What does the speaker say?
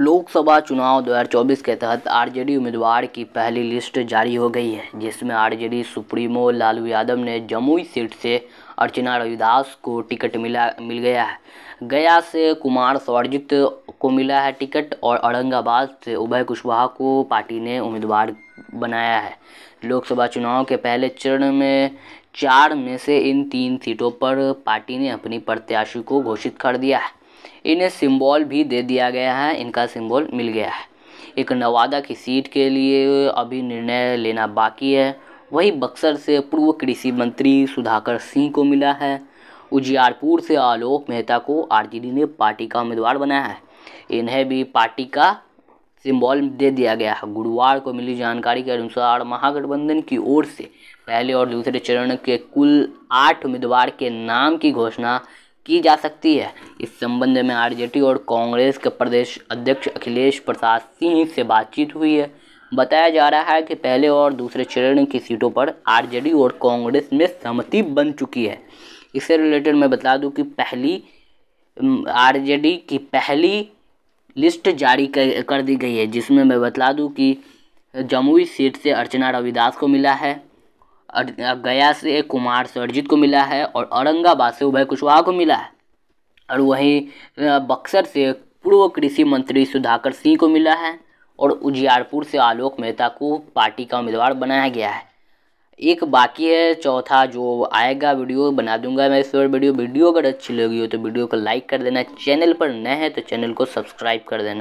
लोकसभा चुनाव 2024 के तहत आरजेडी उम्मीदवार की पहली लिस्ट जारी हो गई है जिसमें आरजेडी सुप्रीमो लालू यादव ने जमुई सीट से अर्चना रविदास को टिकट मिला मिल गया है गया से कुमार सौरजित को मिला है टिकट और औरंगाबाद से उभय कुशवाहा को पार्टी ने उम्मीदवार बनाया है लोकसभा चुनाव के पहले चरण में चार में से इन तीन सीटों पर पार्टी ने अपनी प्रत्याशी को घोषित कर दिया है इन्हें सिंबल भी दे दिया गया है इनका सिंबल मिल गया है एक नवादा की सीट के लिए अभी निर्णय लेना बाकी है वही बक्सर से पूर्व कृषि मंत्री सुधाकर सिंह को मिला है उजियारपुर से आलोक मेहता को आरजेडी ने पार्टी का उम्मीदवार बनाया है इन्हें भी पार्टी का सिंबल दे दिया गया है गुरुवार को मिली जानकारी के अनुसार महागठबंधन की ओर से पहले और दूसरे चरण के कुल आठ उम्मीदवार के नाम की घोषणा की जा सकती है इस संबंध में आरजेडी और कांग्रेस के प्रदेश अध्यक्ष अखिलेश प्रसाद सिंह से बातचीत हुई है बताया जा रहा है कि पहले और दूसरे चरण की सीटों पर आरजेडी और कांग्रेस में सहमति बन चुकी है इससे रिलेटेड मैं बता दूं कि पहली आरजेडी की पहली लिस्ट जारी कर दी गई है जिसमें मैं बता दूं कि जमुई सीट से अर्चना रविदास को मिला है गया से कुमार अर्जित को मिला है और औरंगाबाद से उभय कुशवाहा को मिला है और वहीं बक्सर से पूर्व कृषि मंत्री सुधाकर सिंह को मिला है और उजियारपुर से आलोक मेहता को पार्टी का उम्मीदवार बनाया गया है एक बाकी है चौथा जो आएगा वीडियो बना दूंगा मैं इस पर वीडियो वीडियो अगर अच्छी लगी हो तो वीडियो को लाइक कर देना चैनल पर नए हैं तो चैनल को सब्सक्राइब कर देना